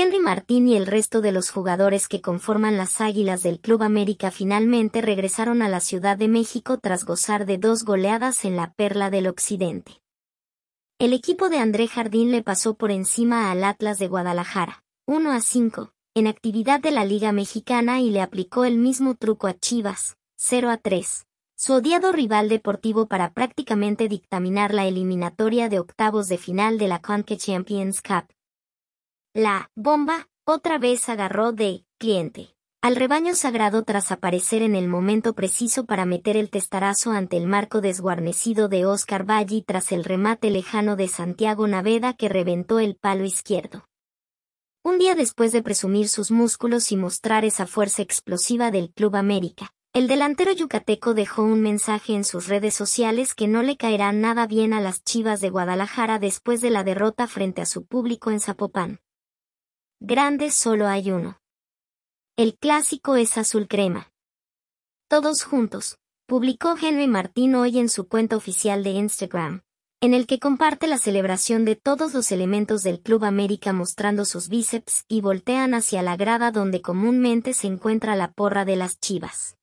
Henry Martín y el resto de los jugadores que conforman las Águilas del Club América finalmente regresaron a la Ciudad de México tras gozar de dos goleadas en la Perla del Occidente. El equipo de André Jardín le pasó por encima al Atlas de Guadalajara, 1 a 5, en actividad de la Liga Mexicana y le aplicó el mismo truco a Chivas, 0 a 3, su odiado rival deportivo para prácticamente dictaminar la eliminatoria de octavos de final de la Conque Champions Cup la bomba otra vez agarró de cliente al rebaño sagrado tras aparecer en el momento preciso para meter el testarazo ante el marco desguarnecido de Oscar Valli tras el remate lejano de Santiago Naveda que reventó el palo izquierdo. Un día después de presumir sus músculos y mostrar esa fuerza explosiva del Club América, el delantero yucateco dejó un mensaje en sus redes sociales que no le caerá nada bien a las Chivas de Guadalajara después de la derrota frente a su público en Zapopan. Grande solo hay uno. El clásico es azul crema. Todos juntos, publicó Henry Martín hoy en su cuenta oficial de Instagram, en el que comparte la celebración de todos los elementos del Club América mostrando sus bíceps y voltean hacia la grada donde comúnmente se encuentra la porra de las chivas.